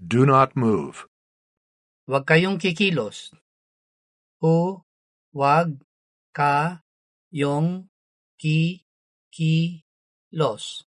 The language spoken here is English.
Do not move. Huwag kayong kikilos. Hu, wag, ka, yung, ki, ki, los.